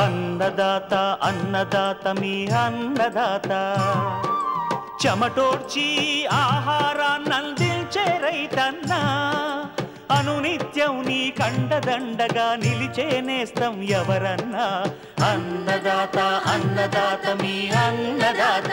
అన్నదాత అన్నదాత మీ అన్నదాత చెమటోర్చి ఆహారాన్ని అందించే రైతన్నా అనునిత్యం నీ కండదండగా నిలిచే నేస్తం ఎవరన్నా అన్నదాత అన్నదాత మీ అన్నదాత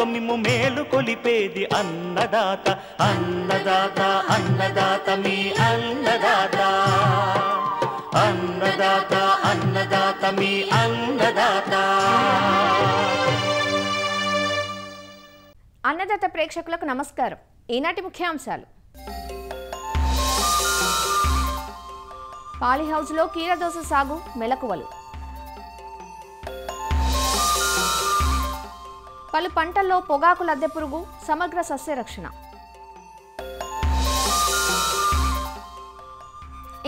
అన్నదానంతో మిమ్ము మేలు కొలిపేది అన్నదాత అన్నదాత అన్నదాత మీ అన్నదాత అన్నదాత అన్నదాత మీ అన్నదాత అన్నదాత ప్రేక్షకులకు నమస్కారం ఈనాటి ముఖ్యాంశాలు పాలిహౌజ్లో కీరదోస సాగు మెలకువలు పలు పంటల్లో పొగాకు లద్దె పురుగు సమగ్ర సస్య రక్షణ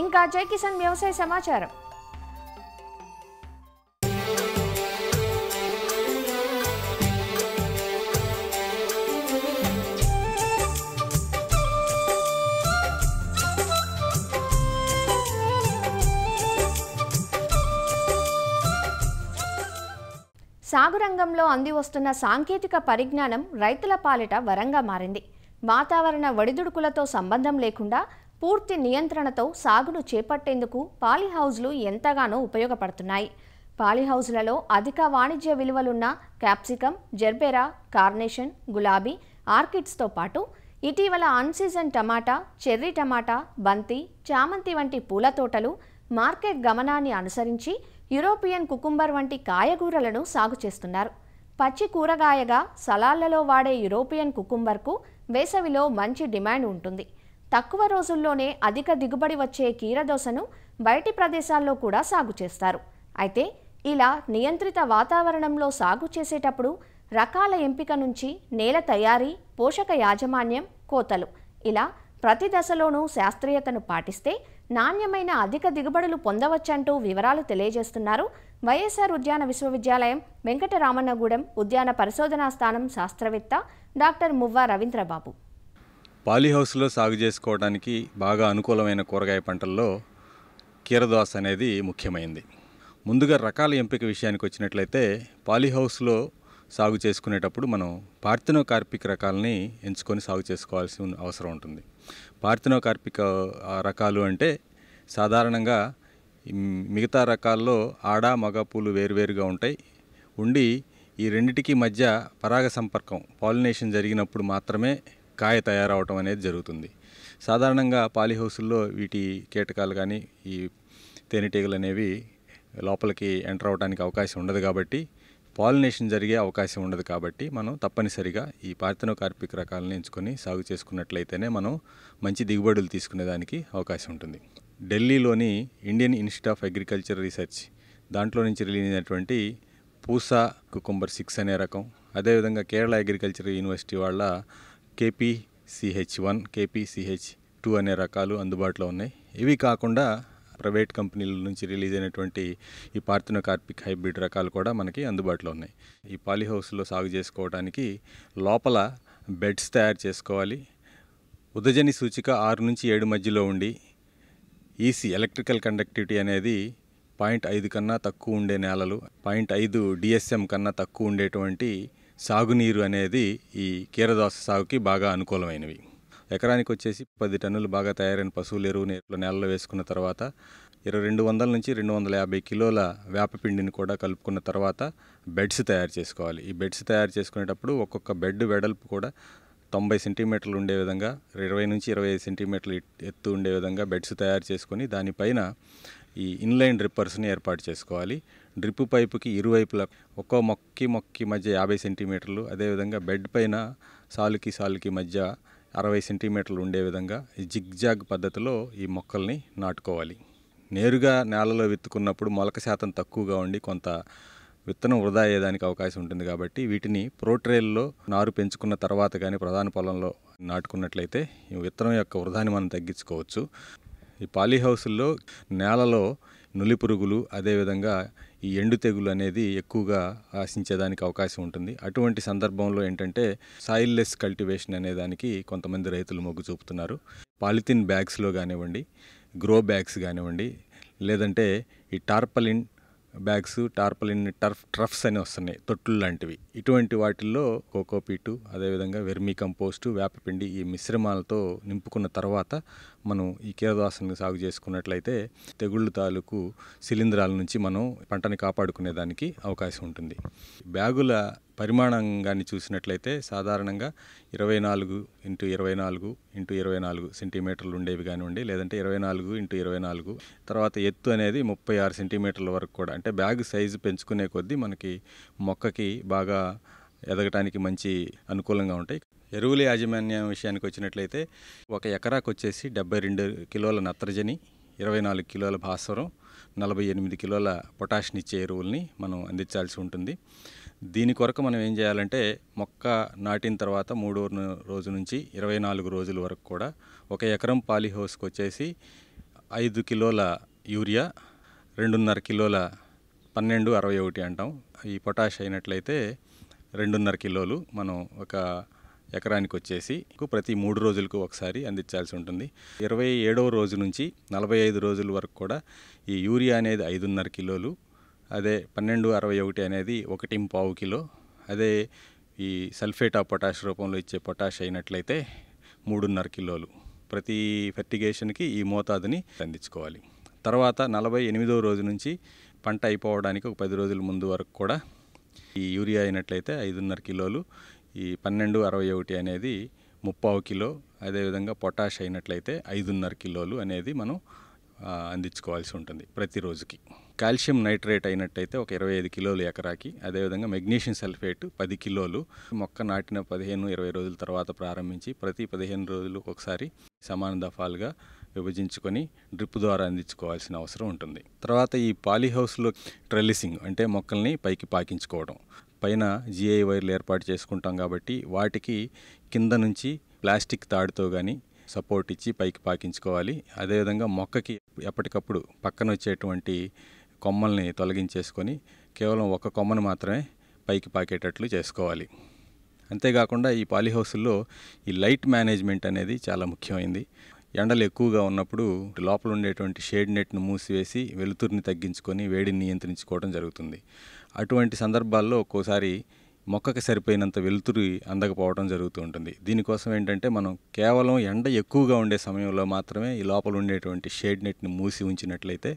ఇంకా జై కిసాన్ వ్యవసాయ సమాచారం సాగు రంగంలో అంది వస్తున్న సాంకేతిక పరిజ్ఞానం రైతుల పాలిట వరంగా మారింది వాతావరణ ఒడిదుడుకులతో సంబంధం లేకుండా పూర్తి నియంత్రణతో సాగును చేపట్టేందుకు పాలిహౌజ్లు ఎంతగానో ఉపయోగపడుతున్నాయి పాలిహౌజ్లలో అధిక వాణిజ్య విలువలున్న క్యాప్సికమ్ జెర్బెరా కార్నేషన్ గులాబీ ఆర్కిడ్స్తో పాటు ఇటీవల అన్సీజన్ టమాటా చెర్రీ టమాటా బంతి చామంతి వంటి పూల తోటలు మార్కెట్ గమనాన్ని అనుసరించి యూరోపియన్ కుకుంబర్ వంటి కాయగూరలను సాగు చేస్తున్నారు పచ్చి కూరగాయగా సలాళ్లలో వాడే యూరోపియన్ కుకుంబర్కు వేసవిలో మంచి డిమాండ్ ఉంటుంది తక్కువ రోజుల్లోనే అధిక దిగుబడి వచ్చే కీరదోసను బయటి ప్రదేశాల్లో కూడా సాగు చేస్తారు అయితే ఇలా నియంత్రిత వాతావరణంలో సాగు చేసేటప్పుడు రకాల ఎంపిక నుంచి నేల తయారీ పోషక యాజమాన్యం కోతలు ఇలా ప్రతి దశలోనూ శాస్త్రీయతను పాటిస్తే నాణ్యమైన అధిక దిగుబడులు పొందవచ్చంటూ వివరాలు తెలియజేస్తున్నారు వైఎస్ఆర్ ఉద్యాన విశ్వవిద్యాలయం వెంకటరామన్నగూడెం ఉద్యాన పరిశోధనా స్థానం శాస్త్రవేత్త డాక్టర్ మువ్వా రవీంద్రబాబు పాలీహౌస్లో సాగు చేసుకోవడానికి బాగా అనుకూలమైన కూరగాయ పంటల్లో కీరదోస అనేది ముఖ్యమైంది ముందుగా రకాల ఎంపిక విషయానికి వచ్చినట్లయితే పాలీహౌస్లో సాగు చేసుకునేటప్పుడు మనం పార్థినో కార్పిక రకాలని ఎంచుకొని సాగు చేసుకోవాల్సి అవసరం ఉంటుంది పార్థినోకార్పిక రకాలు అంటే సాధారణంగా మిగతా రకాల్లో ఆడ మగ పూలు వేరువేరుగా ఉంటాయి ఉండి ఈ రెండిటికి మధ్య పరాగ సంపర్కం పాలినేషన్ జరిగినప్పుడు మాత్రమే కాయ తయారవటం అనేది జరుగుతుంది సాధారణంగా పాలిహౌసుల్లో వీటి కీటకాలు కానీ ఈ తేనెటీగలు అనేవి లోపలికి ఎంటర్ అవడానికి అవకాశం ఉండదు కాబట్టి పాలినేషన్ జరిగే అవకాశం ఉండదు కాబట్టి మనం తప్పనిసరిగా ఈ పార్థనోకార్పిక్ రకాలను ఎంచుకొని సాగు చేసుకున్నట్లయితేనే మనం మంచి దిగుబడులు తీసుకునేదానికి అవకాశం ఉంటుంది ఢిల్లీలోని Indian institute of agriculture research దాంట్లో నుంచి రిలీజ్ అయినటువంటి పూసా కుకుంబర్ సిక్స్ అనే రకం అదేవిధంగా కేరళ అగ్రికల్చర్ యూనివర్సిటీ వాళ్ళ కేపీసీహెచ్ వన్ కేపీసీహెచ్ టూ అనే రకాలు అందుబాటులో ఉన్నాయి ఇవి కాకుండా ప్రైవేట్ కంపెనీల నుంచి రిలీజ్ అయినటువంటి ఈ పార్థిన కార్పిక్ హైబ్రిడ్ రకాలు కూడా మనకి అందుబాటులో ఉన్నాయి ఈ హౌస్లో సాగు చేసుకోవడానికి లోపల బెడ్స్ తయారు చేసుకోవాలి ఉదజని సూచిక ఆరు నుంచి ఏడు మధ్యలో ఉండి ఈసీ e ఎలక్ట్రికల్ కండక్టివిటీ అనేది పాయింట్ ఐదు కన్నా తక్కువ ఉండే నేలలు పాయింట్ ఐదు డిఎస్ఎం కన్నా తక్కువ ఉండేటువంటి సాగునీరు అనేది ఈ కీరదోస సాగుకి బాగా అనుకూలమైనవి ఎకరానికి వచ్చేసి పది టన్నులు బాగా తయారైన పశువుల ఎరువుని నేలలో వేసుకున్న తర్వాత ఇరవై రెండు వందల నుంచి రెండు వందల యాభై కిలోల వేపపిండిని కూడా కలుపుకున్న తర్వాత బెడ్స్ తయారు చేసుకోవాలి ఈ బెడ్స్ తయారు చేసుకునేటప్పుడు ఒక్కొక్క బెడ్ వెడల్పు కూడా తొంభై సెంటీమీటర్లు ఉండే విధంగా ఇరవై నుంచి ఇరవై ఐదు సెంటీమీటర్లు ఎత్తు ఉండే విధంగా బెడ్స్ తయారు చేసుకొని దానిపైన ఈ ఇన్లైన్ డ్రిప్పర్స్ని ఏర్పాటు చేసుకోవాలి డ్రిప్ పైపుకి ఇరువైపులా ఒక్కో మొక్కి మొక్కి మధ్య యాభై సెంటీమీటర్లు అదేవిధంగా బెడ్ పైన సాలుకి సాలుకి మధ్య అరవై సెంటీమీటర్లు ఉండే విధంగా ఈ జిగ్జాగ్ పద్ధతిలో ఈ మొక్కల్ని నాటుకోవాలి నేరుగా నేలలో విత్తుకున్నప్పుడు మొలక శాతం తక్కువగా ఉండి కొంత విత్తనం వృధా అయ్యేదానికి అవకాశం ఉంటుంది కాబట్టి వీటిని ప్రోట్రేల్లో నారు పెంచుకున్న తర్వాత కానీ ప్రధాన పొలంలో నాటుకున్నట్లయితే ఈ విత్తనం యొక్క వృధాని మనం తగ్గించుకోవచ్చు ఈ పాలీ నేలలో నులి పురుగులు అదేవిధంగా ఈ ఎండు తెగులు అనేది ఎక్కువగా ఆశించేదానికి అవకాశం ఉంటుంది అటువంటి సందర్భంలో ఏంటంటే సాయిల్లెస్ కల్టివేషన్ అనే దానికి కొంతమంది రైతులు మొగ్గు చూపుతున్నారు పాలిథిన్ బ్యాగ్స్లో కానివ్వండి గ్రో బ్యాగ్స్ కానివ్వండి లేదంటే ఈ tarpaulin bags tarpaulin turf troughs అని వస్తున్నాయి తొట్టులు లాంటివి ఇటువంటి వాటిల్లో కోకోపీటు అదేవిధంగా వెర్మీ కంపోస్టు వేపపిండి ఈ మిశ్రమాలతో నింపుకున్న తర్వాత మనం ఈ కీరదాసుని సాగు చేసుకున్నట్లయితే తెగుళ్ళు తాలూకు శిలీంధ్రాల నుంచి మనం పంటని కాపాడుకునేదానికి అవకాశం ఉంటుంది బ్యాగుల పరిమాణం కానీ చూసినట్లయితే సాధారణంగా ఇరవై నాలుగు ఇంటూ ఇరవై నాలుగు ఇంటూ ఇరవై నాలుగు సెంటీమీటర్లు ఉండేవి కానివ్వండి లేదంటే ఇరవై నాలుగు ఇంటూ ఇరవై నాలుగు తర్వాత ఎత్తు అనేది ముప్పై ఆరు సెంటీమీటర్ల వరకు కూడా అంటే బ్యాగ్ సైజు పెంచుకునే కొద్దీ మనకి మొక్కకి బాగా ఎదగటానికి మంచి అనుకూలంగా ఉంటాయి ఎరువుల యాజమాన్యం విషయానికి వచ్చినట్లయితే ఒక ఎకరాకు వచ్చేసి డెబ్బై రెండు కిలోల నత్రజని ఇరవై నాలుగు కిలోల భాస్వరం నలభై ఎనిమిది కిలోల పొటాషియం ఇచ్చే ఎరువుల్ని మనం అందించాల్సి ఉంటుంది దీని కొరకు మనం ఏం చేయాలంటే మొక్క నాటిన తర్వాత మూడు రోజు నుంచి ఇరవై నాలుగు రోజుల వరకు కూడా ఒక ఎకరం పాలిహౌస్కి వచ్చేసి ఐదు కిలోల యూరియా రెండున్నర కిలోల పన్నెండు అరవై ఒకటి అంటాం ఈ పొటాష్ అయినట్లయితే రెండున్నర కిలోలు మనం ఒక ఎకరానికి వచ్చేసి ప్రతి మూడు రోజులకు ఒకసారి అందించాల్సి ఉంటుంది ఇరవై ఏడవ రోజు నుంచి నలభై ఐదు రోజుల వరకు కూడా ఈ యూరియా అనేది ఐదున్నర కిలోలు అదే పన్నెండు అరవై ఒకటి అనేది ఒకటి పావు కిలో అదే ఈ సల్ఫేట్ ఆఫ్ పొటాష్ రూపంలో ఇచ్చే పొటాష్ అయినట్లయితే మూడున్నర కిలోలు ప్రతి ఫెర్టిగేషన్కి ఈ మోతాదుని అందించుకోవాలి తర్వాత నలభై ఎనిమిదవ రోజు నుంచి పంట అయిపోవడానికి ఒక పది రోజుల ముందు వరకు కూడా ఈ యూరియా అయినట్లయితే ఐదున్నర కిలోలు ఈ పన్నెండు అరవై ఒకటి అనేది ముప్పావు కిలో అదేవిధంగా పొటాష్ అయినట్లయితే ఐదున్నర కిలోలు అనేది మనం అందించుకోవాల్సి ఉంటుంది ప్రతిరోజుకి కాల్షియం నైట్రేట్ అయినట్టయితే ఒక ఇరవై ఐదు కిలోలు ఎకరాకి అదేవిధంగా మెగ్నీషియం సల్ఫేట్ పది కిలోలు మొక్క నాటిన పదిహేను ఇరవై రోజుల తర్వాత ప్రారంభించి ప్రతి పదిహేను రోజులు ఒకసారి సమాన దఫాలుగా విభజించుకొని డ్రిప్ ద్వారా అందించుకోవాల్సిన అవసరం ఉంటుంది తర్వాత ఈ పాలీహౌస్లో ట్రెల్లిసింగ్ అంటే మొక్కల్ని పైకి పాకించుకోవడం పైన జిఐ వైర్లు ఏర్పాటు చేసుకుంటాం కాబట్టి వాటికి కింద నుంచి ప్లాస్టిక్ తాడుతో కానీ సపోర్ట్ ఇచ్చి పైకి పాకించుకోవాలి అదేవిధంగా మొక్కకి ఎప్పటికప్పుడు పక్కన వచ్చేటువంటి కొమ్మల్ని తొలగించేసుకొని కేవలం ఒక కొమ్మను మాత్రమే పైకి పాకేటట్లు చేసుకోవాలి అంతేకాకుండా ఈ పాలీహౌసుల్లో ఈ లైట్ మేనేజ్మెంట్ అనేది చాలా ముఖ్యమైంది ఎండలు ఎక్కువగా ఉన్నప్పుడు లోపల ఉండేటువంటి షేడ్ నెట్ను మూసివేసి వెలుతురుని తగ్గించుకొని వేడిని నియంత్రించుకోవడం జరుగుతుంది అటువంటి సందర్భాల్లో ఒక్కోసారి మొక్కకి సరిపోయినంత వెలుతురు అందకపోవడం జరుగుతూ ఉంటుంది దీనికోసం ఏంటంటే మనం కేవలం ఎండ ఎక్కువగా ఉండే సమయంలో మాత్రమే ఈ లోపల ఉండేటువంటి షేడ్ నెట్ని మూసి ఉంచినట్లయితే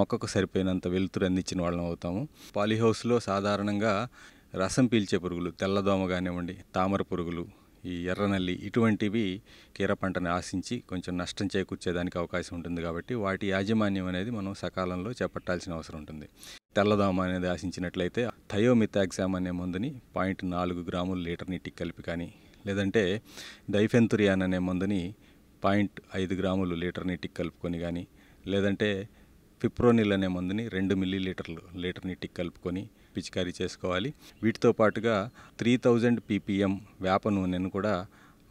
మొక్కకు సరిపోయినంత వెలుతురు అందించిన వాళ్ళం అవుతాము పాలీహౌస్లో సాధారణంగా రసం పీల్చే పురుగులు తెల్లదోమ కానివ్వండి తామర పురుగులు ఈ ఎర్రనల్లి ఇటువంటివి కీర పంటను ఆశించి కొంచెం నష్టం చేకూర్చేదానికి అవకాశం ఉంటుంది కాబట్టి వాటి యాజమాన్యం అనేది మనం సకాలంలో చేపట్టాల్సిన అవసరం ఉంటుంది తెల్లదోమ అనేది ఆశించినట్లయితే థయోమిథాక్సామ్ అనే మందుని పాయింట్ నాలుగు గ్రాములు లీటర్ నీటికి కలిపి కానీ లేదంటే డైఫెంతురియాన్ అనే మందుని పాయింట్ ఐదు గ్రాములు లీటర్ నీటికి కలుపుకొని కానీ లేదంటే ఫిప్రోనిల్ అనే మందుని రెండు మిల్లీ లీటర్లు లీటర్ నీటికి కలుపుకొని పిచికారీ చేసుకోవాలి వీటితో పాటుగా త్రీ థౌజండ్ పీపీఎం వేప నూనెను కూడా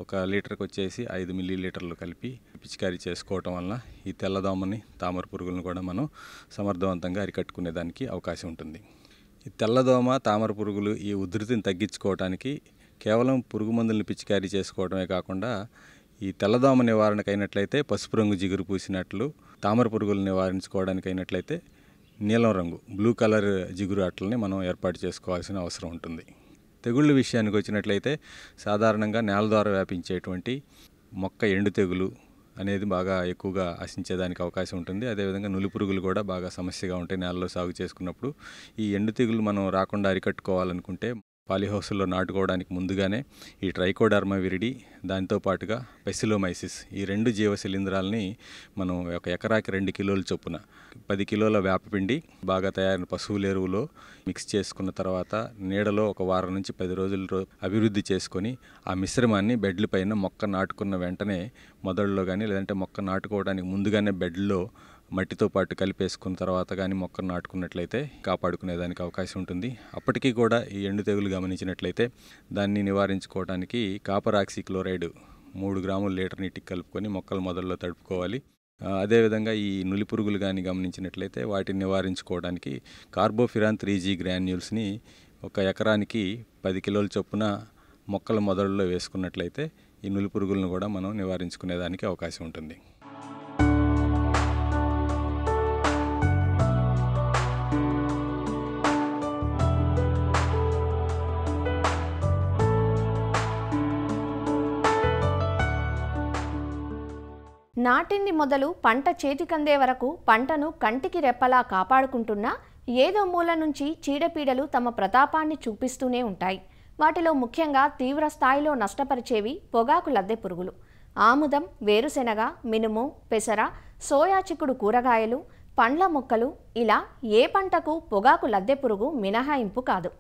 ఒక లీటర్కి వచ్చేసి ఐదు మిల్లీ లీటర్లు కలిపి పిచికారీ చేసుకోవటం వలన ఈ తెల్లదోమని తామర పురుగులను కూడా మనం సమర్థవంతంగా అరికట్టుకునే దానికి అవకాశం ఉంటుంది ఈ తెల్లదోమ తామర పురుగులు ఈ ఉధృతిని తగ్గించుకోవడానికి కేవలం పురుగు మందులను పిచికారీ చేసుకోవడమే కాకుండా ఈ తెల్లదోమ నివారణకైనట్లయితే పసుపు రంగు జిగురు పూసినట్లు తామర పురుగులు నివారించుకోవడానికి అయినట్లయితే నీలం రంగు బ్లూ కలర్ జిగురు అట్లని మనం ఏర్పాటు చేసుకోవాల్సిన అవసరం ఉంటుంది తెగుళ్ళ విషయానికి వచ్చినట్లయితే సాధారణంగా నేల ద్వారా వ్యాపించేటువంటి మొక్క ఎండు తెగులు అనేది బాగా ఎక్కువగా ఆశించేదానికి అవకాశం ఉంటుంది అదేవిధంగా నులిపురుగులు కూడా బాగా సమస్యగా ఉంటాయి నేలలో సాగు చేసుకున్నప్పుడు ఈ ఎండు తెగులు మనం రాకుండా అరికట్టుకోవాలనుకుంటే పాలిహౌస్లో నాటుకోవడానికి ముందుగానే ఈ ట్రైకోడర్మ విరిడి పాటుగా పెసిలోమైసిస్ ఈ రెండు జీవ శిలీంద్రాలని మనం ఒక ఎకరాకి రెండు కిలోలు చొప్పున పది కిలోల వేపపిండి బాగా తయారైన పశువుల ఎరువులో మిక్స్ చేసుకున్న తర్వాత నీడలో ఒక వారం నుంచి పది రోజులు అభివృద్ధి చేసుకొని ఆ మిశ్రమాన్ని బెడ్ల పైన మొక్క నాటుకున్న వెంటనే మొదళ్ళలో కానీ లేదంటే మొక్క నాటుకోవడానికి ముందుగానే బెడ్లో మట్టితో పాటు కలిపేసుకున్న తర్వాత కానీ మొక్కను నాటుకున్నట్లయితే కాపాడుకునేదానికి అవకాశం ఉంటుంది అప్పటికీ కూడా ఈ ఎండు తెగులు గమనించినట్లయితే దాన్ని నివారించుకోవడానికి కాపర్ క్లోరైడ్ మూడు గ్రాములు లీటర్ నీటికి కలుపుకొని మొక్కలు మొదల్లో తడుపుకోవాలి అదేవిధంగా ఈ నులి పురుగులు కానీ గమనించినట్లయితే వాటిని నివారించుకోవడానికి కార్బోఫిరాన్ త్రీ జీ గ్రాన్యూల్స్ని ఒక ఎకరానికి పది కిలోల చొప్పున మొక్కల మొదళ్ళలో వేసుకున్నట్లయితే ఈ నులి పురుగులను కూడా మనం నివారించుకునేదానికి అవకాశం ఉంటుంది నాటింది మొదలు పంట చేతికందే వరకు పంటను కంటికి రెప్పలా కాపాడుకుంటున్నా ఏదో మూల నుంచి చీడపీడలు తమ ప్రతాపాన్ని చూపిస్తూనే ఉంటాయి వాటిలో ముఖ్యంగా తీవ్ర స్థాయిలో నష్టపరిచేవి పొగాకు లద్దె పురుగులు ఆముదం వేరుశెనగ మినుము పెసర సోయా చిక్కుడు కూరగాయలు పండ్ల మొక్కలు ఇలా ఏ పంటకు పొగాకు లద్దె పురుగు మినహాయింపు కాదు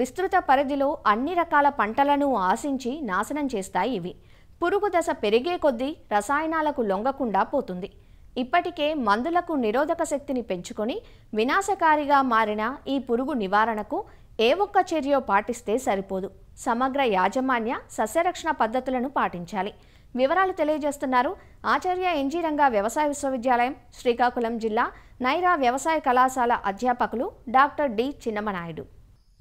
విస్తృత పరిధిలో అన్ని రకాల పంటలను ఆశించి నాశనం చేస్తాయి ఇవి పురుగు దశ పెరిగే కొద్దీ రసాయనాలకు లొంగకుండా పోతుంది ఇప్పటికే మందులకు నిరోధక శక్తిని పెంచుకొని వినాశకారిగా మారిన ఈ పురుగు నివారణకు ఏ ఒక్క చర్య పాటిస్తే సరిపోదు సమగ్ర యాజమాన్య సస్యరక్షణ పద్ధతులను పాటించాలి వివరాలు తెలియజేస్తున్నారు ఆచార్య ఎన్జీ రంగా వ్యవసాయ విశ్వవిద్యాలయం శ్రీకాకుళం జిల్లా నైరా వ్యవసాయ కళాశాల అధ్యాపకులు డాక్టర్ డి చిన్నమనాయుడు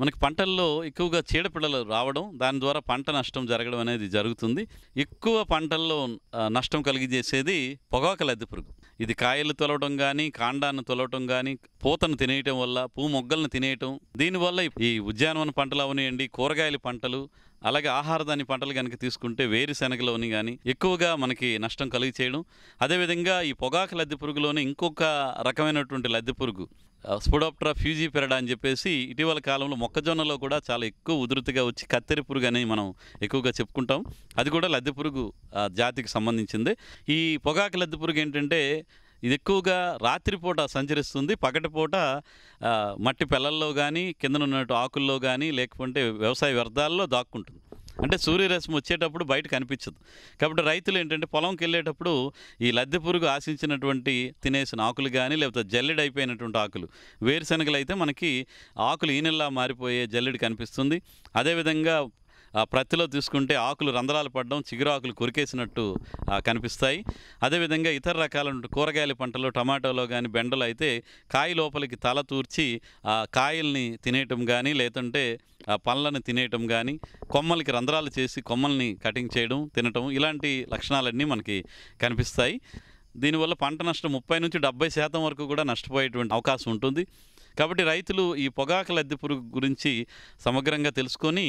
మనకి పంటల్లో ఎక్కువగా చీడపిడలు రావడం దాని ద్వారా పంట నష్టం జరగడం అనేది జరుగుతుంది ఎక్కువ పంటల్లో నష్టం చేసేది పొగాకు లద్దె పురుగు ఇది కాయలు తొలవడం కానీ కాండాన్ని తొలవడం కానీ పూతను తినేయటం వల్ల పూ మొగ్గలను తినేయటం దీనివల్ల ఈ ఉద్యానవన పంటలు అవనివ్వండి కూరగాయల పంటలు అలాగే ఆహారధాన్య పంటలు కనుక తీసుకుంటే వేరుశెనగలోని కానీ ఎక్కువగా మనకి నష్టం కలిగి చేయడం అదేవిధంగా ఈ పొగాకు లద్దె పురుగులోని ఇంకొక రకమైనటువంటి లద్దె పురుగు స్పుడోప్ట్రా ఫ్యూజీ పెరడ అని చెప్పేసి ఇటీవల కాలంలో మొక్కజొన్నలో కూడా చాలా ఎక్కువ ఉధృతిగా వచ్చి కత్తెర పురుగు అని మనం ఎక్కువగా చెప్పుకుంటాం అది కూడా లద్దె పురుగు జాతికి సంబంధించింది ఈ పొగాకు లద్దె పురుగు ఏంటంటే ఇది ఎక్కువగా రాత్రిపూట సంచరిస్తుంది పగటిపూట మట్టి పెళ్ళల్లో కానీ కిందనున్నట్టు ఆకుల్లో కానీ లేకపోతే వ్యవసాయ వ్యర్థాల్లో దాక్కుంటుంది అంటే సూర్యరశ్మి వచ్చేటప్పుడు బయట కనిపించదు కాబట్టి రైతులు ఏంటంటే పొలంకి వెళ్ళేటప్పుడు ఈ లద్దె పురుగు ఆశించినటువంటి తినేసిన ఆకులు కానీ లేకపోతే జల్లెడు అయిపోయినటువంటి ఆకులు వేరుశనగలు అయితే మనకి ఆకులు ఈనెల్లా మారిపోయే జల్లెడు కనిపిస్తుంది అదేవిధంగా ప్రతిలో తీసుకుంటే ఆకులు రంధ్రాలు పడడం చిగురాకులు కొరికేసినట్టు కనిపిస్తాయి అదేవిధంగా ఇతర రకాల కూరగాయల పంటలు టమాటోలో కానీ బెండలు అయితే కాయ లోపలికి తల తూర్చి కాయల్ని తినేయటం కానీ లేదంటే పళ్ళని తినేయటం కానీ కొమ్మలకి రంధ్రాలు చేసి కొమ్మల్ని కటింగ్ చేయడం తినటం ఇలాంటి లక్షణాలన్నీ మనకి కనిపిస్తాయి దీనివల్ల పంట నష్టం ముప్పై నుంచి డెబ్బై శాతం వరకు కూడా నష్టపోయేటువంటి అవకాశం ఉంటుంది కాబట్టి రైతులు ఈ పొగాకు లద్దె పురుగు గురించి సమగ్రంగా తెలుసుకొని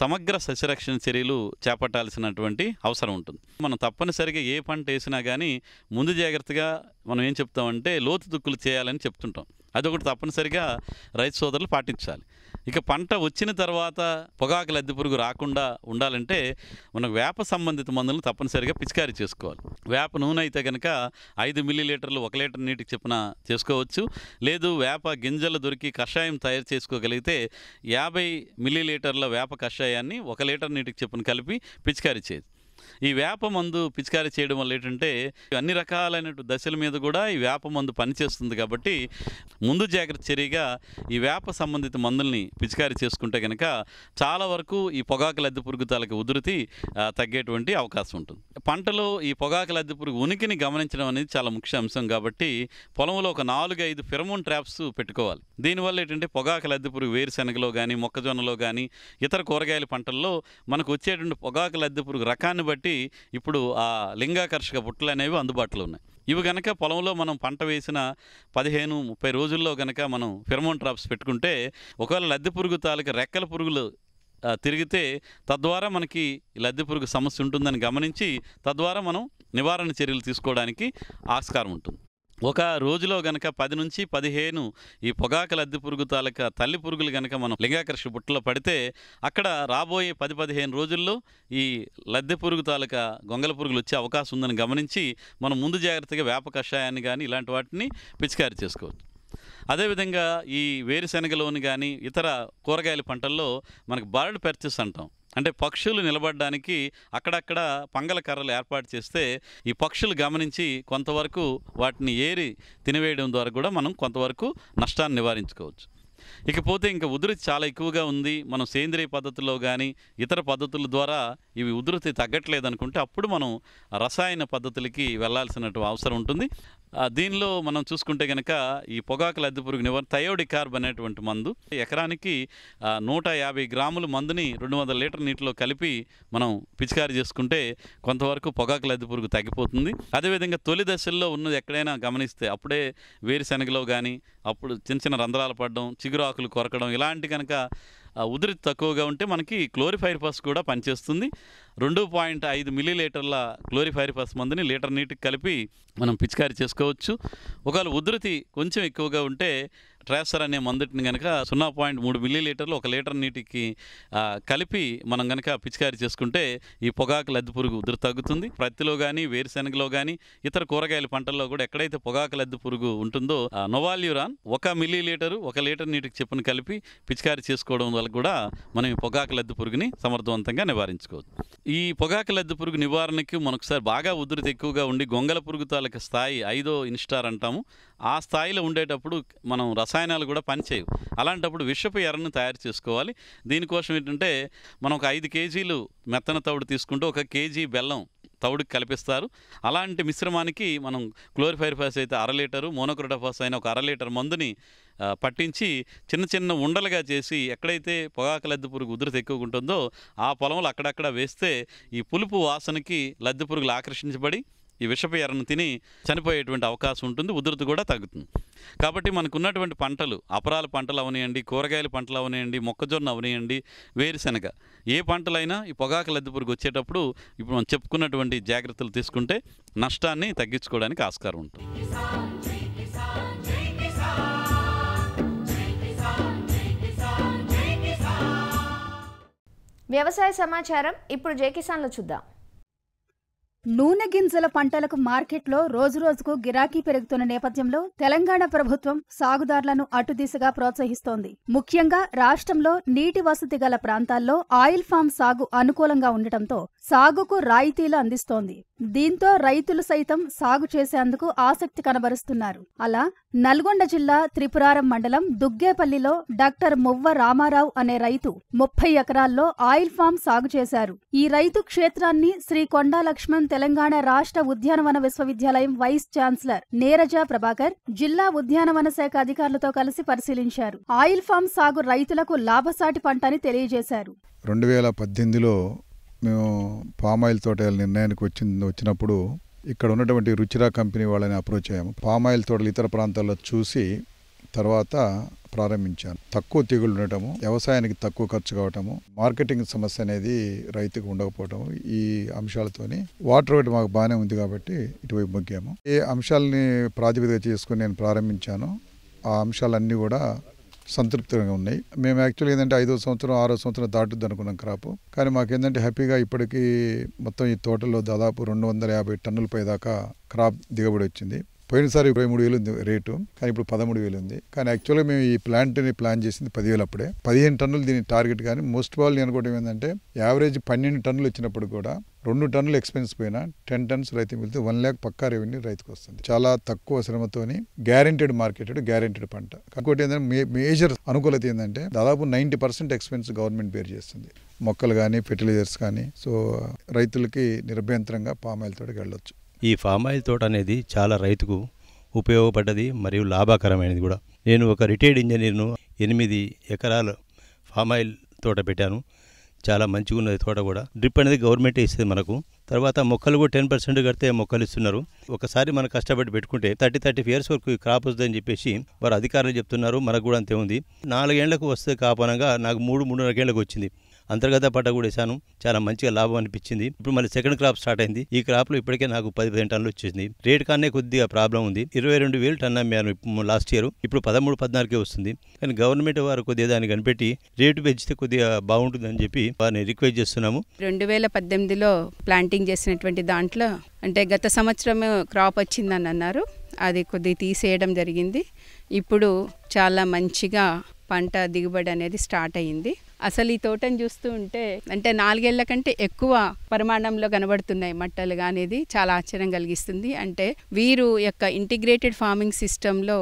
సమగ్ర సస్యరక్షణ చర్యలు చేపట్టాల్సినటువంటి అవసరం ఉంటుంది మనం తప్పనిసరిగా ఏ పంట వేసినా కానీ ముందు జాగ్రత్తగా మనం ఏం చెప్తామంటే లోతు దుక్కులు చేయాలని చెప్తుంటాం అదొకటి తప్పనిసరిగా రైతు సోదరులు పాటించాలి ఇక పంట వచ్చిన తర్వాత పొగాకు లద్దె పురుగు రాకుండా ఉండాలంటే మనకు వేప సంబంధిత మందులను తప్పనిసరిగా పిచికారీ చేసుకోవాలి వేప నూనె అయితే కనుక ఐదు మిల్లీ లీటర్లు ఒక లీటర్ నీటికి చెప్పిన చేసుకోవచ్చు లేదు వేప గింజలు దొరికి కషాయం తయారు చేసుకోగలిగితే యాభై మిల్లీ లీటర్ల వేప కషాయాన్ని ఒక లీటర్ నీటికి చెప్పిన కలిపి పిచికారీ చేయొచ్చు ఈ వేప మందు పిచికారి చేయడం వల్ల ఏంటంటే అన్ని రకాలైన దశల మీద కూడా ఈ వేప మందు పనిచేస్తుంది కాబట్టి ముందు జాగ్రత్త చర్యగా ఈ వేప సంబంధిత మందుల్ని పిచికారి చేసుకుంటే కనుక చాలా వరకు ఈ పొగాకు లద్దె పురుగు తలకి ఉధృతి తగ్గేటువంటి అవకాశం ఉంటుంది పంటలో ఈ పొగాకు లద్దె పురుగు ఉనికిని గమనించడం అనేది చాలా ముఖ్య అంశం కాబట్టి పొలంలో ఒక నాలుగు ఐదు ఫిరమోన్ ట్రాప్స్ పెట్టుకోవాలి దీనివల్ల ఏంటంటే పొగాకు లద్దె పురుగు వేరుశెనగలో కానీ మొక్కజొన్నలో కానీ ఇతర కూరగాయల పంటల్లో మనకు వచ్చేటువంటి పొగాకు లద్దె పురుగు రకాన్ని బట్టి ఇప్పుడు ఆ లింగాకర్షక బుట్టలు అనేవి అందుబాటులో ఉన్నాయి ఇవి కనుక పొలంలో మనం పంట వేసిన పదిహేను ముప్పై రోజుల్లో కనుక మనం ఫిర్మోన్ ట్రాప్స్ పెట్టుకుంటే ఒకవేళ లద్దె పురుగు తాలూకా రెక్కల పురుగులు తిరిగితే తద్వారా మనకి లద్దె పురుగు సమస్య ఉంటుందని గమనించి తద్వారా మనం నివారణ చర్యలు తీసుకోవడానికి ఆస్కారం ఉంటుంది ఒక రోజులో గనక పది నుంచి పదిహేను ఈ పొగాకు లద్ది పురుగు తాలూకా తల్లి పురుగులు గనక మనం లింగాకర్షి బుట్టలో పడితే అక్కడ రాబోయే పది పదిహేను రోజుల్లో ఈ లద్దె పురుగు తాలూకా గొంగల పురుగులు వచ్చే అవకాశం ఉందని గమనించి మనం ముందు జాగ్రత్తగా వేప కషాయాన్ని కానీ ఇలాంటి వాటిని పిచికారి చేసుకోవచ్చు అదేవిధంగా ఈ వేరుశెనగలోని కానీ ఇతర కూరగాయల పంటల్లో మనకు బారడు పెర్చెస్ అంటాం అంటే పక్షులు నిలబడడానికి అక్కడక్కడ పంగల కర్రలు ఏర్పాటు చేస్తే ఈ పక్షులు గమనించి కొంతవరకు వాటిని ఏరి తినివేయడం ద్వారా కూడా మనం కొంతవరకు నష్టాన్ని నివారించుకోవచ్చు ఇకపోతే ఇంకా ఉధృతి చాలా ఎక్కువగా ఉంది మనం సేంద్రియ పద్ధతుల్లో కానీ ఇతర పద్ధతుల ద్వారా ఇవి ఉధృతి తగ్గట్లేదు అనుకుంటే అప్పుడు మనం రసాయన పద్ధతులకి వెళ్లాల్సినటువంటి అవసరం ఉంటుంది దీనిలో మనం చూసుకుంటే కనుక ఈ పొగాకు లద్దె పురుగు నివారణ థయోడి కార్బ్ అనేటువంటి మందు ఎకరానికి నూట యాభై గ్రాముల మందుని రెండు వందల లీటర్ నీటిలో కలిపి మనం పిచికారీ చేసుకుంటే కొంతవరకు పొగాకు లద్దె పురుగు తగ్గిపోతుంది అదేవిధంగా తొలి దశల్లో ఉన్నది ఎక్కడైనా గమనిస్తే అప్పుడే వేరుశెనగలో కానీ అప్పుడు చిన్న చిన్న రంధ్రాలు పడడం చిగురు ఆకులు కొరకడం ఇలాంటి కనుక ఉధృతి తక్కువగా ఉంటే మనకి క్లోరిఫైర్ పస్ కూడా పనిచేస్తుంది రెండు పాయింట్ ఐదు మిల్లీ లీటర్ల క్లోరిఫైర్ పస్ మందుని లీటర్ నీటికి కలిపి మనం పిచికారి చేసుకోవచ్చు ఒకవేళ ఉధృతి కొంచెం ఎక్కువగా ఉంటే ట్రాసర్ అనే మందుటిని కనుక సున్నా పాయింట్ మూడు మిల్లీ లీటర్లు ఒక లీటర్ నీటికి కలిపి మనం కనుక పిచికారి చేసుకుంటే ఈ పొగాకు లద్ది పురుగు ఉధృతి తగ్గుతుంది ప్రత్తిలో కానీ వేరుశెనగలో కానీ ఇతర కూరగాయల పంటల్లో కూడా ఎక్కడైతే పొగాకు లద్ది పురుగు ఉంటుందో నొవాల్యూరాన్ ఒక మిల్లీ లీటరు ఒక లీటర్ నీటికి చెప్పిన కలిపి పిచికారి చేసుకోవడం వల్ల కూడా మనం ఈ పొగాకు లద్ది పురుగుని సమర్థవంతంగా నివారించుకోవచ్చు ఈ పొగాకు లద్ది పురుగు నివారణకి మనొకసారి బాగా ఉధృతి ఎక్కువగా ఉండి గొంగల పురుగు స్థాయి ఐదో ఇన్స్టార్ అంటాము ఆ స్థాయిలో ఉండేటప్పుడు మనం రసాయనాలు కూడా పనిచేయవు అలాంటప్పుడు విషపు ఎర్రను తయారు చేసుకోవాలి దీనికోసం ఏంటంటే మనం ఒక ఐదు కేజీలు మెత్తన తవుడు తీసుకుంటే ఒక కేజీ బెల్లం తవుడుకి కల్పిస్తారు అలాంటి మిశ్రమానికి మనం క్లోరిఫైర్ఫాస్ అయితే అర లీటరు మోనోక్రోటోఫాస్ అయిన ఒక అర లీటర్ మందుని పట్టించి చిన్న చిన్న ఉండలుగా చేసి ఎక్కడైతే పొగాకు లద్దె పురుగు ఉధృతి ఎక్కువగా ఉంటుందో ఆ పొలంలో అక్కడక్కడ వేస్తే ఈ పులుపు వాసనకి లద్దె పురుగులు ఆకర్షించబడి ఈ విషపు ఎర్రను తిని చనిపోయేటువంటి అవకాశం ఉంటుంది ఉధృతి కూడా తగ్గుతుంది కాబట్టి మనకున్నటువంటి పంటలు అపరాల పంటలు అవనియండి కూరగాయల పంటలు అవనియండి మొక్కజొన్న అవనియండి వేరుశనగ ఏ పంటలైనా ఈ పొగాకు లద్దెపురుగు వచ్చేటప్పుడు ఇప్పుడు మనం చెప్పుకున్నటువంటి జాగ్రత్తలు తీసుకుంటే నష్టాన్ని తగ్గించుకోవడానికి ఆస్కారం ఉంటుంది వ్యవసాయ సమాచారం ఇప్పుడు జేకిసాన్లో చూద్దాం నూనె గింజల పంటలకు మార్కెట్లో రోజురోజుకు గిరాకీ పెరుగుతున్న నేపథ్యంలో తెలంగాణ ప్రభుత్వం సాగుదారులను అటు దిశగా ప్రోత్సహిస్తోంది ముఖ్యంగా రాష్ట్రంలో నీటి వసతి గల ప్రాంతాల్లో ఆయిల్ ఫామ్ సాగు అనుకూలంగా ఉండటంతో సాగుకు రాయితీలు అందిస్తోంది దీంతో రైతులు సైతం సాగు చేసేందుకు ఆసక్తి కనబరుస్తున్నారు అలా నల్గొండ జిల్లా త్రిపురారం మండలం దుగ్గేపల్లిలో డాక్టర్ మువ్వ రామారావు అనే రైతు ముప్పై ఎకరాల్లో ఆయిల్ ఫామ్ సాగు చేశారు ఈ రైతు క్షేత్రాన్ని శ్రీ కొండా లక్ష్మణ్ తెలంగాణ రాష్ట్ర ఉద్యానవన విశ్వవిద్యాలయం వైస్ ఛాన్సలర్ నీరజ ప్రభాకర్ జిల్లా ఉద్యానవన శాఖ అధికారులతో కలిసి పరిశీలించారు ఆయిల్ ఫామ్ సాగు రైతులకు లాభసాటి పంట అని తెలియజేశారు రెండు వేల పద్దెనిమిదిలో మేము పామాయిల్ తోటల నిర్ణయానికి వచ్చి వచ్చినప్పుడు ఇక్కడ ఉన్నటువంటి రుచిరా కంపెనీ వాళ్ళని అప్రోచ్ అయ్యాము పామాయిల్ తోటలు ఇతర ప్రాంతాల్లో చూసి తర్వాత ప్రారంభించాను తక్కువ తెగులు ఉండటము వ్యవసాయానికి తక్కువ ఖర్చు కావటము మార్కెటింగ్ సమస్య అనేది రైతుకు ఉండకపోవటము ఈ అంశాలతోని వాటర్ వైట్ మాకు బాగానే ఉంది కాబట్టి ఇటువైపు మొగ్గాము ఏ అంశాలని ప్రాతిపదిక చేసుకుని నేను ప్రారంభించాను ఆ అంశాలన్నీ కూడా సంతృప్తిగా ఉన్నాయి మేము యాక్చువల్గా ఏంటంటే ఐదో సంవత్సరం ఆరో సంవత్సరం దాటుద్ది అనుకున్నాం క్రాప్ కానీ మాకేంటంటే హ్యాపీగా ఇప్పటికీ మొత్తం ఈ తోటలో దాదాపు రెండు వందల యాభై టన్నులపై దాకా క్రాప్ దిగుబడి వచ్చింది పోయినసారి ఇరవై మూడు వేలు ఉంది రేటు కానీ ఇప్పుడు పదమూడు వేలు ఉంది కానీ యాక్చువల్గా మేము ఈ ప్లాంట్ని ప్లాన్ చేసింది పదివేలు అప్పుడే పదిహేను టన్నులు దీని టార్గెట్ కానీ మోస్ట్ ఆల్ నేను అనుకోవడం ఏంటంటే యావరేజ్ పన్నెండు టన్నులు వచ్చినప్పుడు కూడా రెండు టన్నులు ఎక్స్పెన్స్ పోయినా టెన్ టన్స్ రైతు మిగిలితే వన్ ల్యాక్ పక్కా రెవెన్యూ రైతుకు వస్తుంది చాలా తక్కువ శ్రమతోని గ్యారెంటెడ్ మార్కెటెడ్ గ్యారెంటెడ్ పంట ఇంకోటి ఏంటంటే మేజర్ అనుకూలత ఏంటంటే దాదాపు ninety percent expense government bear చేస్తుంది మొక్కలు కానీ ఫెర్టిలైజర్స్ కానీ సో రైతులకి నిర్భ్యంతరంగా పామాయిల్ తోటికి వెళ్ళొచ్చు ఈ ఫామ్ ఆయిల్ తోట అనేది చాలా రైతుకు ఉపయోగపడ్డది మరియు లాభకరమైనది కూడా నేను ఒక రిటైర్డ్ ఇంజనీర్ను ఎనిమిది ఎకరాల ఫామ్ ఆయిల్ తోట పెట్టాను చాలా మంచిగా ఉన్నది తోట కూడా డ్రిప్ అనేది గవర్నమెంట్ ఇస్తుంది మనకు తర్వాత మొక్కలు కూడా టెన్ పర్సెంట్ కడితే మొక్కలు ఇస్తున్నారు ఒకసారి మనం కష్టపడి పెట్టుకుంటే థర్టీ థర్టీ ఇయర్స్ వరకు క్రాప్ వస్తుందని చెప్పేసి వారు అధికారులు చెప్తున్నారు మనకు కూడా అంతే ఉంది నాలుగేళ్లకు వస్తే కాపనంగా నాకు మూడు మూడున్నరకేళ్లకు వచ్చింది అంతర్గత పంట కూడా వేసాను చాలా మంచిగా లాభం అనిపించింది ఇప్పుడు మళ్ళీ సెకండ్ క్రాప్ స్టార్ట్ అయింది ఈ క్రాప్లో ఇప్పటికే నాకు పది పదిహేను టన్నులు వచ్చింది రేట్ కానీ కొద్దిగా ప్రాబ్లం ఉంది ఇరవై రెండు వేలు టన్ అమ్మాను లాస్ట్ ఇయర్ ఇప్పుడు పదమూడు పద్నాలుగే వస్తుంది కానీ గవర్నమెంట్ వారు కొద్దిగా దాన్ని కనిపెట్టి రేటు పెంచితే కొద్దిగా బాగుంటుందని చెప్పి వారిని రిక్వెస్ట్ చేస్తున్నాము రెండు వేల పద్దెనిమిదిలో ప్లాంటింగ్ చేసినటువంటి దాంట్లో అంటే గత సంవత్సరం క్రాప్ వచ్చిందని అన్నారు అది కొద్దిగా తీసేయడం జరిగింది ఇప్పుడు చాలా మంచిగా పంట దిగుబడి అనేది స్టార్ట్ అయ్యింది అసలు ఈ తోటను చూస్తూ ఉంటే అంటే నాలుగేళ్ల కంటే ఎక్కువ పరిమాణంలో కనబడుతున్నాయి మట్టలు అనేది చాలా ఆశ్చర్యం కలిగిస్తుంది అంటే వీరు యొక్క ఇంటిగ్రేటెడ్ ఫార్మింగ్ సిస్టంలో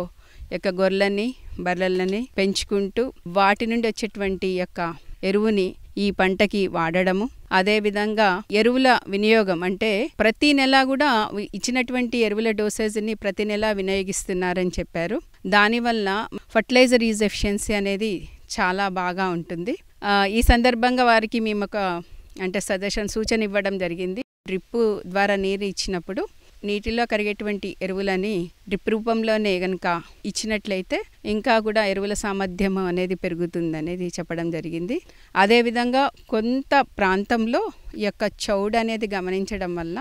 యొక్క గొర్రెలని బర్రెలని పెంచుకుంటూ వాటి నుండి వచ్చేటువంటి యొక్క ఎరువుని ఈ పంటకి వాడడము అదేవిధంగా ఎరువుల వినియోగం అంటే ప్రతి నెల కూడా ఇచ్చినటువంటి ఎరువుల డోసేజ్ని ప్రతి నెల వినియోగిస్తున్నారని చెప్పారు దానివల్ల ఫర్టిలైజర్ ఈజ్ ఎఫిషియన్సీ అనేది చాలా బాగా ఉంటుంది ఈ సందర్భంగా వారికి మేము ఒక అంటే సజెషన్ సూచన ఇవ్వడం జరిగింది డ్రిప్పు ద్వారా నీరు ఇచ్చినప్పుడు నీటిలో కరిగేటువంటి ఎరువులని డ్రిప్ రూపంలోనే కనుక ఇచ్చినట్లయితే ఇంకా కూడా ఎరువుల సామర్థ్యం అనేది పెరుగుతుంది అనేది చెప్పడం జరిగింది అదేవిధంగా కొంత ప్రాంతంలో ఈ యొక్క చౌడ్ అనేది గమనించడం వల్ల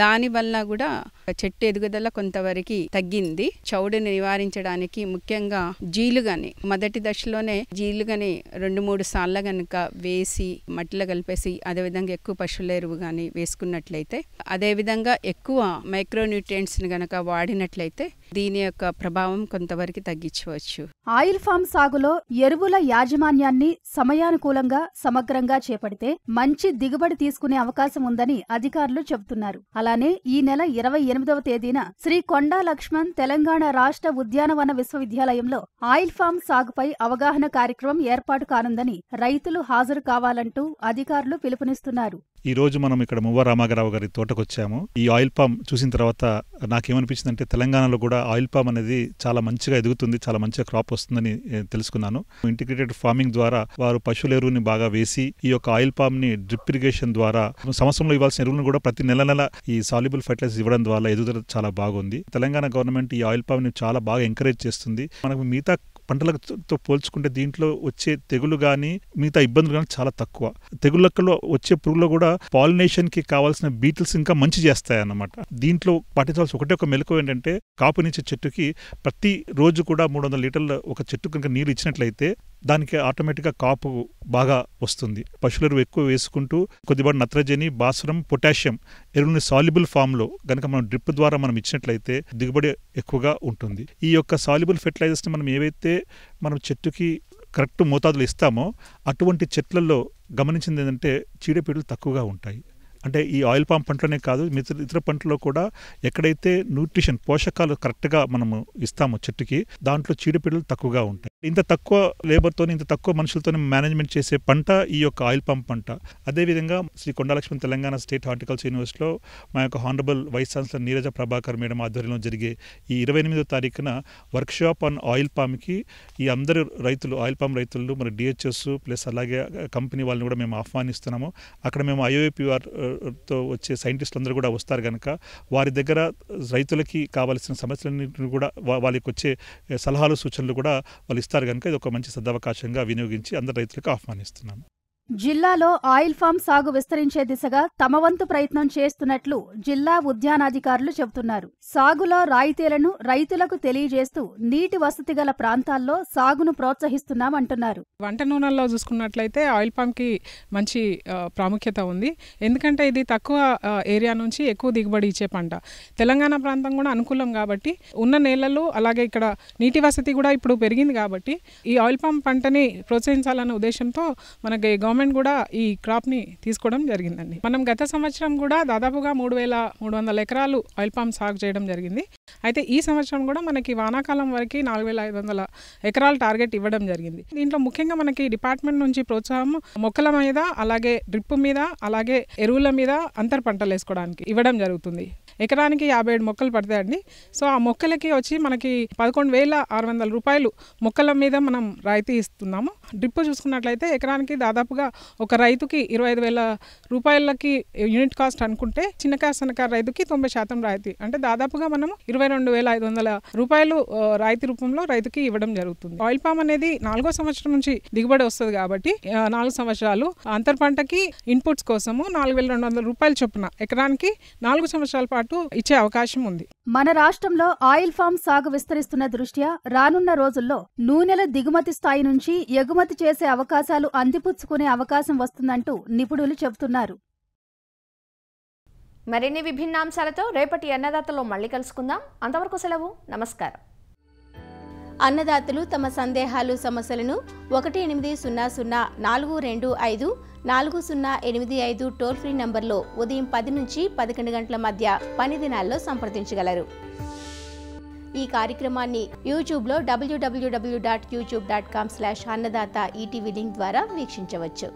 దాని వల్ల కూడా చెట్టు ఎదుగుదల కొంతవరకు తగ్గింది చౌడుని నివారించడానికి ముఖ్యంగా గాని మొదటి దశలోనే గాని రెండు మూడు సార్లు కనుక వేసి మట్టిలో కలిపేసి అదేవిధంగా ఎక్కువ పశువుల ఎరువు కానీ వేసుకున్నట్లయితే అదేవిధంగా ఎక్కువ ని గనక వాడినట్లయితే దీని యొక్క ప్రభావం కొంతవరకు తగ్గించవచ్చు ఆయిల్ ఫామ్ సాగులో ఎరువుల యాజమాన్యాన్ని సమయానుకూలంగా సమగ్రంగా చేపడితే మంచి దిగుబడి తీసుకునే అవకాశం ఉందని అధికారులు చెబుతున్నారు అలానే ఈ నెల ఇరవై ఎనిమిదవ తేదీన శ్రీ కొండా లక్ష్మణ్ తెలంగాణ రాష్ట్ర ఉద్యానవన విశ్వవిద్యాలయంలో ఆయిల్ ఫామ్ సాగుపై అవగాహన కార్యక్రమం ఏర్పాటు కానుందని రైతులు హాజరు కావాలంటూ అధికారులు పిలుపునిస్తున్నారు ఈరోజు మనం ఇక్కడ మువ్వ రామాగరావు గారి తోటకు వచ్చాము ఈ ఆయిల్ పామ్ చూసిన తర్వాత నాకేమనిపించింది అంటే తెలంగాణలో కూడా ఆయిల్ పామ్ అనేది చాలా మంచిగా ఎదుగుతుంది చాలా మంచిగా క్రాప్ వస్తుందని తెలుసుకున్నాను ఇంటిగ్రేటెడ్ ఫార్మింగ్ ద్వారా వారు పశువుల ఎరువుని బాగా వేసి ఈ యొక్క ఆయిల్ పామ్ ని డ్రిప్ ఇరిగేషన్ ద్వారా సంవత్సరంలో ఇవ్వాల్సిన ఎరువులను కూడా ప్రతి నెల నెల ఈ సాల్యుబుల్ ఫర్టిలైజర్ ఇవ్వడం ద్వారా ఎదుగుదల చాలా బాగుంది తెలంగాణ గవర్నమెంట్ ఈ ఆయిల్ పామ్ ని చాలా బాగా ఎంకరేజ్ చేస్తుంది మనకు మిగతా పంటలతో పోల్చుకుంటే దీంట్లో వచ్చే తెగులు కానీ మిగతా ఇబ్బందులు కానీ చాలా తక్కువ తెగుళ్ళలో వచ్చే పురుగులు కూడా పాలినేషన్కి కావాల్సిన బీటిల్స్ ఇంకా మంచి చేస్తాయన్నమాట దీంట్లో పాటించాల్సిన ఒకటే ఒక మెలకు ఏంటంటే కాపునిచ్చే చెట్టుకి ప్రతి రోజు కూడా మూడు వందల లీటర్ల ఒక చెట్టు కనుక నీళ్ళు ఇచ్చినట్లయితే దానికి ఆటోమేటిక్గా కాపు బాగా వస్తుంది పశువుల ఎరువు ఎక్కువ వేసుకుంటూ కొద్దిపాటి నత్రజని భాస్వరం పొటాషియం ఎరువుని సాల్యుబుల్ ఫామ్లో కనుక మనం డ్రిప్ ద్వారా మనం ఇచ్చినట్లయితే దిగుబడి ఎక్కువగా ఉంటుంది ఈ యొక్క సాల్యుబుల్ ఫెర్టిలైజర్స్ని మనం ఏవైతే మనం చెట్టుకి కరెక్ట్ మోతాదులు ఇస్తామో అటువంటి చెట్లలో గమనించింది ఏంటంటే చీడపీడలు తక్కువగా ఉంటాయి అంటే ఈ ఆయిల్ పామ్ పంటలోనే కాదు మిత్ర ఇతర పంటలో కూడా ఎక్కడైతే న్యూట్రిషన్ పోషకాలు కరెక్ట్గా మనము ఇస్తామో చెట్టుకి దాంట్లో చీడపీడలు తక్కువగా ఉంటాయి ఇంత తక్కువ లేబర్తో ఇంత తక్కువ మనుషులతో మేనేజ్మెంట్ చేసే పంట ఈ యొక్క ఆయిల్ పంప్ పంట అదేవిధంగా శ్రీ కొండలక్ష్మి తెలంగాణ స్టేట్ హార్టికల్చర్ యూనివర్సిటీలో మా యొక్క honourable vice chancellor Neeraja Prabhakar madam ఆధ్వర్యంలో జరిగే ఈ ఇరవై ఎనిమిదో తారీఖున వర్క్షాప్ ఆన్ ఆయిల్ పామ్కి ఈ అందరు రైతులు ఆయిల్ పామ్ రైతులు మరి డిహెచ్ఎస్ ప్లస్ అలాగే కంపెనీ వాళ్ళని కూడా మేము ఆహ్వానిస్తున్నాము అక్కడ మేము ఐఓఏపీఆర్తో వచ్చే సైంటిస్టులు అందరూ కూడా వస్తారు కనుక వారి దగ్గర రైతులకి కావాల్సిన సమస్యలన్నింటినీ కూడా వాళ్ళకి వచ్చే సలహాలు సూచనలు కూడా వాళ్ళు ఇస్తారు కనుక ఇది ఒక మంచి సదవకాశంగా వినియోగించి అందరు రైతులకు ఆహ్వానిస్తున్నాను జిల్లాలో ఆయిల్ ఫామ్ సాగు విస్తరించే దిశగా తమవంతు ప్రయత్నం చేస్తున్నట్లు జిల్లా ఉద్యానాధికారులు చెబుతున్నారు సాగులో రాయితీలను రైతులకు తెలియజేస్తూ నీటి వసతి గల ప్రాంతాల్లో సాగును ప్రోత్సహిస్తున్నామంటున్నారు వంట నూనెల్లో చూసుకున్నట్లయితే ఆయిల్ ఫామ్కి మంచి ప్రాముఖ్యత ఉంది ఎందుకంటే ఇది తక్కువ ఏరియా నుంచి ఎక్కువ దిగుబడి ఇచ్చే పంట తెలంగాణ ప్రాంతం కూడా అనుకూలం కాబట్టి ఉన్న నేలల్లో అలాగే ఇక్కడ నీటి వసతి కూడా ఇప్పుడు పెరిగింది కాబట్టి ఈ ఆయిల్ ఫామ్ పంటని ప్రోత్సహించాలన్న ఉద్దేశంతో మనకి గవర్నమెంట్ కూడా ఈ క్రాప్ని తీసుకోవడం జరిగిందండి మనం గత సంవత్సరం కూడా దాదాపుగా మూడు వేల మూడు వందల ఎకరాలు ఆయిల్ పామ్ సాగు చేయడం జరిగింది అయితే ఈ సంవత్సరం కూడా మనకి వానాకాలం వరకు నాలుగు వేల ఐదు వందల ఎకరాల టార్గెట్ ఇవ్వడం జరిగింది దీంట్లో ముఖ్యంగా మనకి డిపార్ట్మెంట్ నుంచి ప్రోత్సాహం మొక్కల మీద అలాగే డ్రిప్ మీద అలాగే ఎరువుల మీద అంతర్ పంటలు వేసుకోవడానికి ఇవ్వడం జరుగుతుంది ఎకరానికి యాభై ఏడు మొక్కలు పడతాయండి సో ఆ మొక్కలకి వచ్చి మనకి పదకొండు వేల ఆరు వందల రూపాయలు మొక్కల మీద మనం రాయితీ ఇస్తున్నాము డ్రిప్ చూసుకున్నట్లయితే ఎకరానికి దాదాపుగా ఒక రైతుకి ఇరవై ఐదు వేల రూపాయలకి యూనిట్ కాస్ట్ అనుకుంటే చిన్నకాయ సన్నకారు రైతుకి తొంభై శాతం రాయితీ అంటే దాదాపుగా మనం ఇరవై ఇరవై రెండు వేల ఐదు వందల రూపాయలు రాయితీ రూపంలో రైతుకి ఇవ్వడం జరుగుతుంది ఆయిల్ పామ్ అనేది నాలుగో సంవత్సరం నుంచి దిగుబడి వస్తుంది కాబట్టి నాలుగు సంవత్సరాలు అంతర్ పంటకి ఇన్పుట్స్ కోసము నాలుగు వేల రెండు వందల రూపాయలు చొప్పున ఎకరానికి నాలుగు సంవత్సరాల పాటు ఇచ్చే అవకాశం ఉంది మన రాష్ట్రంలో ఆయిల్ ఫామ్ సాగు విస్తరిస్తున్న దృష్ట్యా రానున్న రోజుల్లో నూనెల దిగుమతి స్థాయి నుంచి ఎగుమతి చేసే అవకాశాలు అందిపుచ్చుకునే అవకాశం వస్తుందంటూ నిపుణులు చెబుతున్నారు మరిన్ని విభిన్న అంశాలతో రేపటి అన్నదాతలో మళ్ళీ కలుసుకుందాం అంతవరకు సెలవు నమస్కారం అన్నదాతలు తమ సందేహాలు సమస్యలను ఒకటి ఎనిమిది సున్నా సున్నా నాలుగు రెండు ఐదు నాలుగు సున్నా ఎనిమిది ఐదు టోల్ ఫ్రీ నంబర్లో ఉదయం పది నుంచి పదకొండు గంటల మధ్య పని దినాల్లో సంప్రదించగలరు ఈ కార్యక్రమాన్ని యూట్యూబ్లో డబ్ల్యూడబ్ల్యూడబ్ల్యూ dot YouTube dot com slash Annadata ETV link ద్వారా వీక్షించవచ్చు